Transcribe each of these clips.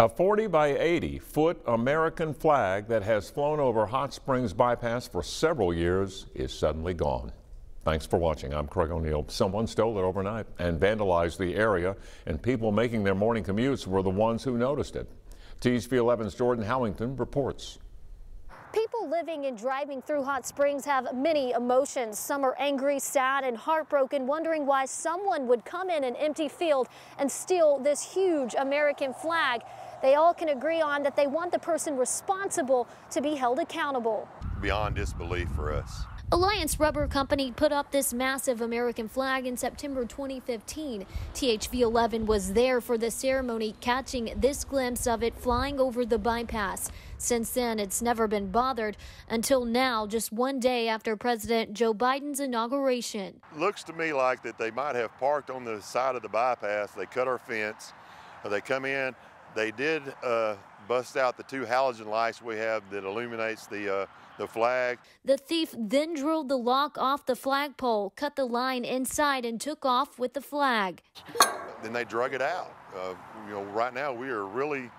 A 40 by 80 foot American flag that has flown over Hot Springs Bypass for several years is suddenly gone. Thanks for watching. I'm Craig O'Neill. Someone stole it overnight and vandalized the area, and people making their morning commutes were the ones who noticed it. TSV 11's Jordan Howington reports. People living and driving through Hot Springs have many emotions. Some are angry, sad, and heartbroken, wondering why someone would come in an empty field and steal this huge American flag. They all can agree on that they want the person responsible to be held accountable. Beyond disbelief for us. Alliance Rubber Company put up this massive American flag in September 2015. THV 11 was there for the ceremony, catching this glimpse of it flying over the bypass. Since then, it's never been bothered until now, just one day after President Joe Biden's inauguration. Looks to me like that they might have parked on the side of the bypass. They cut our fence. They come in, they did uh, bust out the two halogen lights we have that illuminates the uh, the flag. The thief then drilled the lock off the flagpole, cut the line inside, and took off with the flag. Then they drug it out. Uh, you know, right now we are really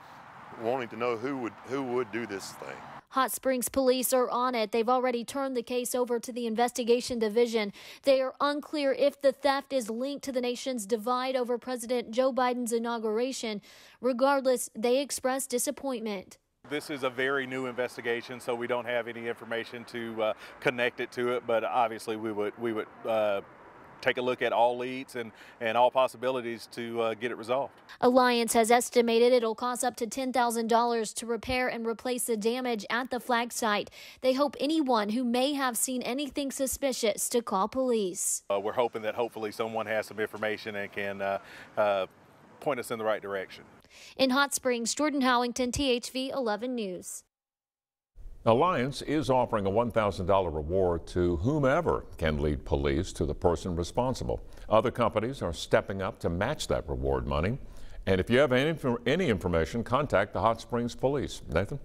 wanting to know who would who would do this thing. Hot Springs police are on it. They've already turned the case over to the investigation division. They are unclear if the theft is linked to the nation's divide over President Joe Biden's inauguration. Regardless, they express disappointment. This is a very new investigation, so we don't have any information to uh, connect it to it. But obviously, we would we would uh, take a look at all leads and, and all possibilities to uh, get it resolved. Alliance has estimated it'll cost up to $10,000 to repair and replace the damage at the flag site. They hope anyone who may have seen anything suspicious to call police. Uh, we're hoping that hopefully someone has some information and can uh, uh point us in the right direction. In Hot Springs, Jordan Howington, THV 11 News. Alliance is offering a $1,000 reward to whomever can lead police to the person responsible. Other companies are stepping up to match that reward money. And if you have any, any information, contact the Hot Springs Police. Nathan?